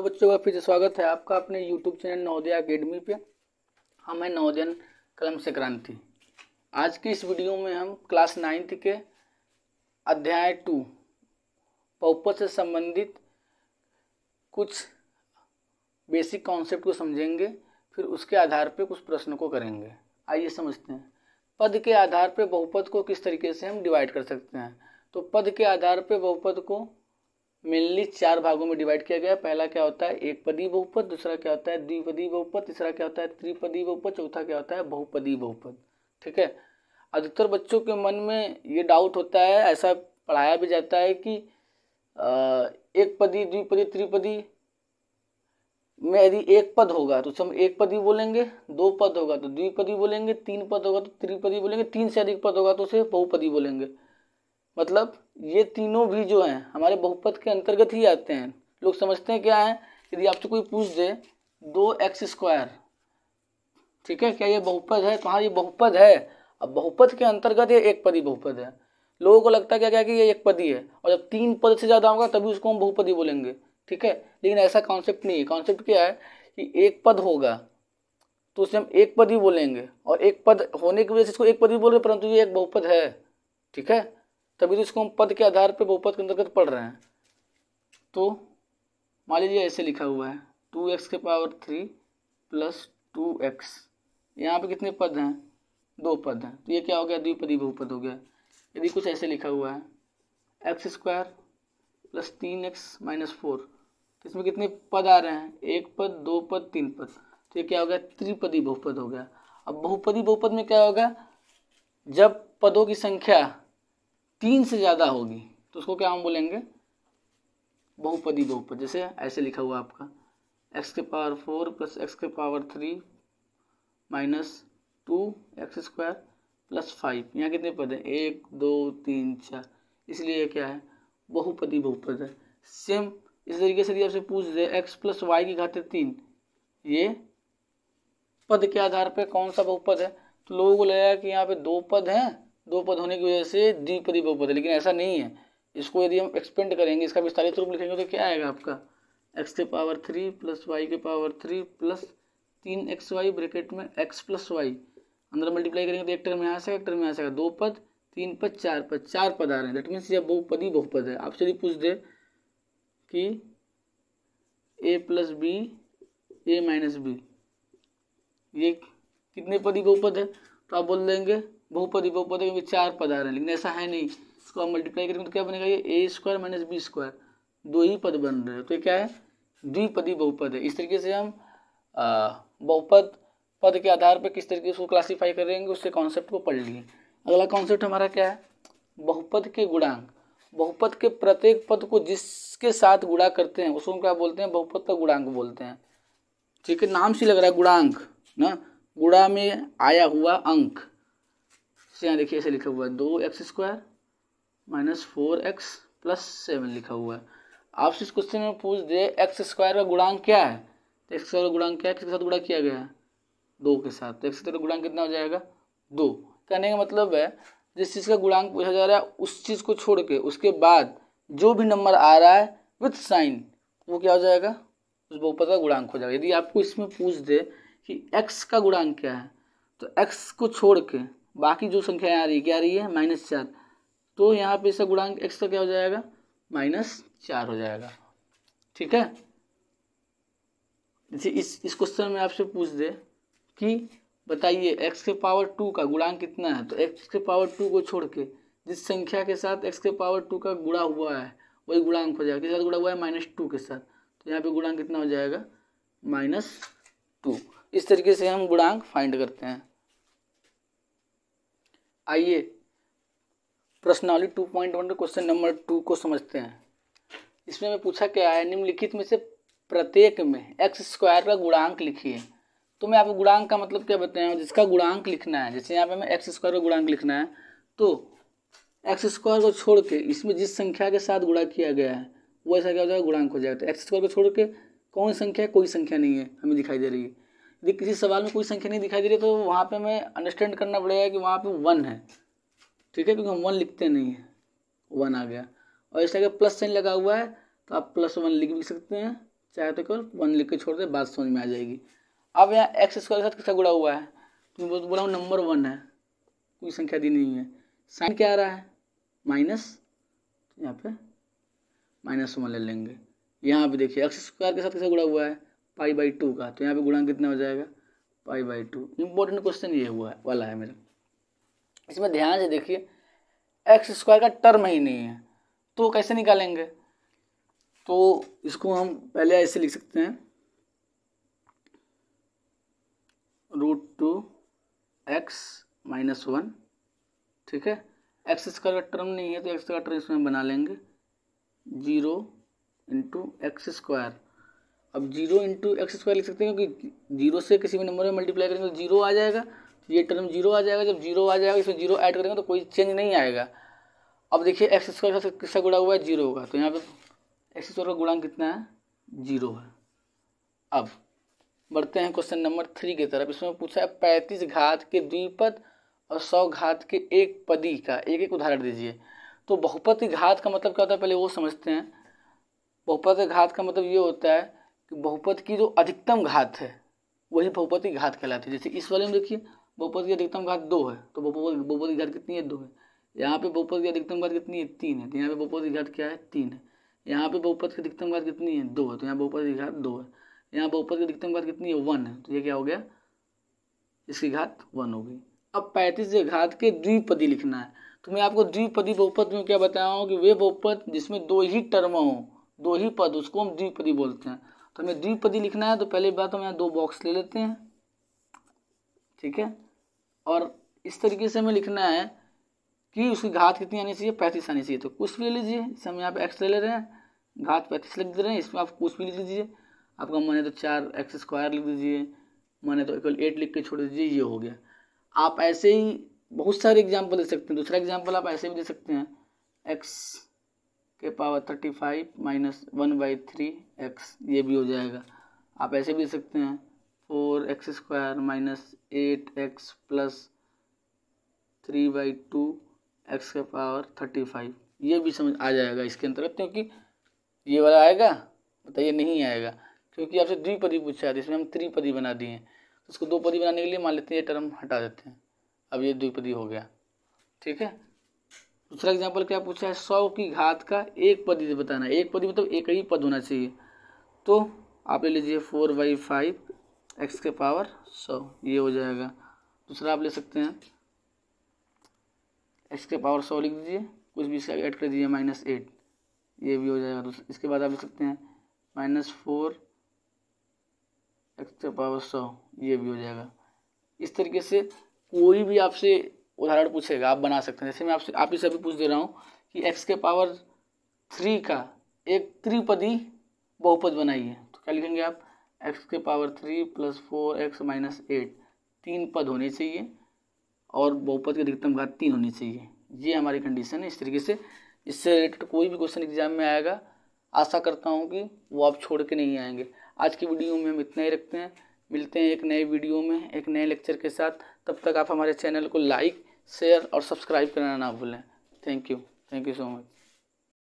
hello बच्चों का फिर से स्वागत है आपका अपने यूट्यूब चैनल नवोदया अकेडमी पे हम हाँ, हैं नवोदयन कलम से क्रांति आज की इस वीडियो में हम क्लास नाइन्थ के अध्याय टू पौपत से संबंधित कुछ बेसिक कॉन्सेप्ट को समझेंगे फिर उसके आधार पर कुछ प्रश्न को करेंगे आइए समझते हैं पद के आधार पर बहुपद को किस तरीके से हम डिवाइड कर सकते हैं तो पद के आधार पर बहुपद को मेनली चार भागों में डिवाइड किया गया पहला क्या होता है एकपदी बहुपद दूसरा क्या होता है द्विपदी बहुपद तीसरा क्या होता है त्रिपदी बहुपद चौथा क्या होता है बहुपदी बहुपद ठीक है अधिकतर बच्चों के मन में ये डाउट होता है ऐसा पढ़ाया भी जाता है कि एक पदी द्विपदी त्रिपदी में यदि एक पद होगा तो उसे हम एक पदी बोलेंगे दो पद होगा तो द्विपदी बोलेंगे तीन पद होगा तो त्रिपदी बोलेंगे तीन से अधिक पद होगा तो उसे बहुपदी बोलेंगे मतलब ये तीनों भी जो हैं हमारे बहुपद के अंतर्गत ही आते हैं लोग समझते हैं क्या है यदि आपसे कोई पूछ दे दो एक्स स्क्वायर ठीक है क्या ये बहुपद है तो हाँ ये बहुपद है अब बहुपद के अंतर्गत ये एक पदी बहुपद है लोगों को लगता है क्या क्या कि ये एक पदी है और जब तीन पद से ज़्यादा होगा तभी उसको हम बहुपदी बोलेंगे ठीक है लेकिन ऐसा कॉन्सेप्ट नहीं है कॉन्सेप्ट क्या है कि एक पद होगा तो उसे हम एक पद ही बोलेंगे और एक पद होने की वजह से इसको एक पद ही बोल रहे परंतु ये एक बहुपद है ठीक है तभी तो इसको हम पद के आधार पर बहुपद के अंतर्गत पढ़ रहे हैं तो मान लीजिए ऐसे लिखा हुआ है टू एक्स के power three plus two X यहाँ पर कितने पद हैं दो पद हैं तो ये क्या हो गया द्विपदी बहुपद हो गया यदि कुछ ऐसे लिखा हुआ है एक्स स्क्वायर प्लस तीन एक्स माइनस फोर तो इसमें कितने पद आ रहे हैं एक पद दो पद तीन पद तो ये क्या हो गया त्रिपदी बहुपद हो गया अब बहुपदी बहुपद में क्या होगा जब पदों की संख्या तीन से ज़्यादा होगी तो उसको क्या हम बोलेंगे बहुपदी बहुपद जैसे ऐसे लिखा हुआ आपका एक्स के पावर फोर प्लस एक्स के power three minus two X square plus five यहाँ कितने पद हैं एक दो तीन चार इसलिए क्या है बहुपदी बहुपद है सेम इस तरीके से यदि आपसे पूछ दे एक्स प्लस वाई की घाते तीन ये पद के आधार पर कौन सा बहुपद है तो लोगों को लगेगा कि यहाँ पे दो पद हैं दो पद होने की वजह से द्विपदी बहुपद लेकिन ऐसा नहीं है इसको यदि हम एक्सपेंड करेंगे इसका विस्तारित रूप लिखेंगे तो क्या आएगा आपका एक्स के पावर थ्री प्लस वाई के पावर थ्री प्लस तीन एक्स वाई ब्रैकेट में एक्स प्लस वाई अंदर मल्टीप्लाई करेंगे तो एक टर्म यहाँ से एक टर्म में यहाँ से दो पद तीन पद चार पद चार पद आ रहे हैं दैट मीन्स यह बहुपद ही बहुपद है आपसे यदि पूछ दे कि a plus b a minus b ये कितने पद ही बहुपद है तो आप बोल देंगे बहुपदी बहुपदी में चार पद आ रहे हैं लेकिन ऐसा है नहीं इसको हम मल्टीप्लाई करेंगे तो क्या बनेगा ये a square minus b square दो ही पद बन रहे हैं तो ये क्या है द्विपदी बहुपद है इस तरीके से हम बहुपद पद के आधार पर किस तरीके से क्लासीफाई करेंगे उससे कॉन्सेप्ट को पढ़ लिए अगला कॉन्सेप्ट हमारा क्या है बहुपद के गुणांक बहुपद के प्रत्येक पद को जिसके साथ गुणा करते हैं उसको हम क्या बोलते हैं बहुपद का गुणांक बोलते हैं ठीक है नाम से लग रहा है गुणांक ना गुणा में आया हुआ अंक से यहाँ देखिए ऐसे लिखा हुआ है दो x square minus four x plus seven लिखा हुआ है आपसे इस क्वेश्चन में पूछ दे एक्स स्क्वायर का गुणांक क्या है तो एक्स स्क्वायर का गुणांक क्या है किसके साथ गुणा किया गया है दो के साथ तो एक्स स्क्वायर का गुणांक कितना हो जाएगा दो कहने का मतलब है जिस चीज़ का गुणांक पूछा जा रहा है उस चीज़ को छोड़ के उसके बाद जो भी नंबर आ रहा है विथ साइन वो क्या हो जाएगा उस बहुपद का गुणांक हो जाएगा यदि आपको इसमें पूछ दे कि एक्स का गुणांक क्या है तो एक्स को छोड़ के बाकी जो संख्या आ रही है क्या आ रही है माइनस चार तो यहाँ पे इसका गुणांक एक्स का क्या हो जाएगा माइनस चार हो जाएगा ठीक है जैसे इस इस क्वेश्चन में आपसे पूछ दे कि बताइए एक्स के पावर टू का गुणांक कितना है तो एक्स के पावर टू को छोड़ के जिस संख्या के साथ एक्स के पावर टू का गुणा हुआ है वही गुणांक हो जाएगा किस साथ गुणा हुआ है माइनस टू के साथ तो यहाँ पे गुणांक कितना हो जाएगा माइनस टू इस तरीके से हम गुणांक फाइंड करते हैं आइए प्रश्नावली टू पॉइंट वन का क्वेश्चन नंबर टू को समझते हैं इसमें मैं पूछा क्या है निम्नलिखित में से प्रत्येक में एक्स स्क्वायर का गुणांक लिखिए तो मैं आपको गुणांक का मतलब क्या बताया जिसका गुणांक लिखना है जैसे यहाँ पे मैं एक्स स्क्वायर का गुणांक लिखना है तो एक्स स्क्वायर को छोड़ के इसमें जिस संख्या के साथ गुणा किया गया है वैसा क्या हो जाएगा गुणांक हो जाएगा तो एक्स स्क्वायर को छोड़ के कौन संख्या है कोई संख्या नहीं है हमें दिखाई दे रही है यदि किसी सवाल में कोई संख्या नहीं दिखाई दे रही तो वहाँ पे हमें अंडरस्टैंड करना पड़ेगा कि वहाँ पे वन है ठीक है क्योंकि हम वन लिखते नहीं हैं वन आ गया और इसलिए अगर प्लस साइन लगा हुआ है तो आप प्लस वन लिख भी सकते हैं चाहे तो केवल वन लिख के छोड़ दे बात समझ में आ जाएगी अब यहाँ एक्स स्क्वायर के साथ किसका गुड़ा हुआ है तो मैं बोला हूँ नंबर वन है कोई संख्या दी नहीं है साइन क्या आ रहा है माइनस यहाँ पे माइनस वन ले लेंगे यहाँ पे देखिए एक्स स्क्वायर के साथ कैसा गुड़ा हुआ है पाई बाई टू का तो यहाँ पे गुणांक कितना हो जाएगा pi by two important question ये हुआ वाला है मेरा इसमें ध्यान से देखिए एक्स स्क्वायर का टर्म ही नहीं है तो कैसे निकालेंगे तो इसको हम पहले ऐसे लिख सकते हैं root two x minus one ठीक है एक्स स्क्वायर का टर्म नहीं है तो एक्स का टर्म इसमें बना लेंगे जीरो इंटू एक्स स्क्वायर अब जीरो इंटू एक्स स्क्वायर लिख सकते हैं क्योंकि जीरो से किसी भी नंबर में मल्टीप्लाई करेंगे तो जीरो आ जाएगा तो ये टर्म जीरो आ जाएगा जब जीरो आ जाएगा इसमें जीरो ऐड करेंगे तो कोई चेंज नहीं आएगा अब देखिए एक्स स्क्वायर का किसका गुड़ा हुआ है जीरो होगा तो यहाँ पे एक्स स्क्वायर का गुणांक कितना है जीरो है अब बढ़ते हैं क्वेश्चन नंबर थ्री की तरफ इसमें पूछा है पैंतीस घात के द्विपद और सौ घात के एक पदी का एक एक उदाहरण दीजिए तो बहुपति घात का मतलब क्या होता है पहले वो समझते हैं बहुपति घात का मतलब ये होता है कि बहुपद की जो अधिकतम घात है वही बहुपद की घात कहलाती है जैसे इस वाले में देखिए बहुपद की अधिकतम घात दो है तो बहुपद बहुपद की घात कितनी है दो है यहाँ पे बहुपद की अधिकतम घात कितनी है तीन है तो यहाँ पे बहुपद की घात क्या है तीन है यहाँ पे बहुपद की अधिकतम घात कितनी है दो है तो यहाँ बहुपद की घात दो है यहाँ बहुपद की अधिकतम घात कितनी है वन है तो ये क्या हो गया इसकी घात वन हो गई अब पैंतीस घात के द्विपदी लिखना है तो मैं आपको द्विपदी बहुपद में क्या बताया हूँ कि वे बहुपद जिसमें दो ही टर्म हो दो ही पद उसको हम द्विपदी बोलते हैं तो हमें द्विपदी लिखना है तो पहले बात हम यहाँ दो बॉक्स ले लेते हैं ठीक है और इस तरीके से हमें लिखना है कि उसकी घात कितनी आनी चाहिए पैंतीस आनी चाहिए तो कुछ भी ले लीजिए इस हम यहाँ पे एक्स ले ले रहे हैं घात पैंतीस लिख दे रहे हैं इसमें आप कुछ भी लिख दीजिए आपका मन है तो चार एक्स स्क्वायर लिख दीजिए मन है तो इक्वल एट लिख के छोड़ दीजिए ये हो गया आप ऐसे ही बहुत सारे एग्जाम्पल दे सकते हैं दूसरा एग्जाम्पल आप ऐसे भी दे सकते हैं एक्स के power thirty five minus one by three x ये भी हो जाएगा आप ऐसे भी सकते हैं four x square minus eight x plus three by two x के पावर थर्टी फाइव ये भी समझ आ जाएगा इसके अंतर्गत क्योंकि ये वाला आएगा बताइए नहीं आएगा क्योंकि आपसे द्विपदी पूछा था इसमें हम त्रिपदी बना दिए हैं तो उसको दो पदी बनाने के लिए मान लेते हैं ये टर्म हटा देते हैं अब ये द्विपदी हो गया ठीक है दूसरा एग्जाम्पल क्या पूछा है सौ की घात का एक पद बताना है एक पद मतलब एक ही पद होना चाहिए तो आप ले लीजिए फोर बाई फाइव एक्स के पावर सौ ये हो जाएगा दूसरा आप ले सकते हैं एक्स के पावर सौ लिख दीजिए कुछ भी इसका ऐड कर दीजिए माइनस एट ये भी हो जाएगा इसके बाद आप लिख सकते हैं माइनस फोर एक्स के पावर सौ ये भी हो जाएगा इस तरीके से कोई भी आपसे उदाहरण पूछेगा आप बना सकते हैं जैसे मैं आपसे आप ही सभी पूछ दे रहा हूँ कि एक्स के पावर थ्री का एक त्रिपदी बहुपद बनाइए तो क्या लिखेंगे आप एक्स के power three plus four x minus eight तीन पद होने चाहिए और बहुपद की अधिकतम घात तीन होनी चाहिए ये हमारी कंडीशन है इस तरीके से इससे रिलेटेड कोई भी क्वेश्चन एग्जाम में आएगा आशा करता हूँ कि वो आप छोड़ के नहीं आएंगे आज की वीडियो में हम इतना ही रखते हैं मिलते हैं एक नए वीडियो में एक नए लेक्चर के साथ तब तक आप हमारे चैनल को लाइक शेयर और सब्सक्राइब करना ना भूलें thank you thank you so much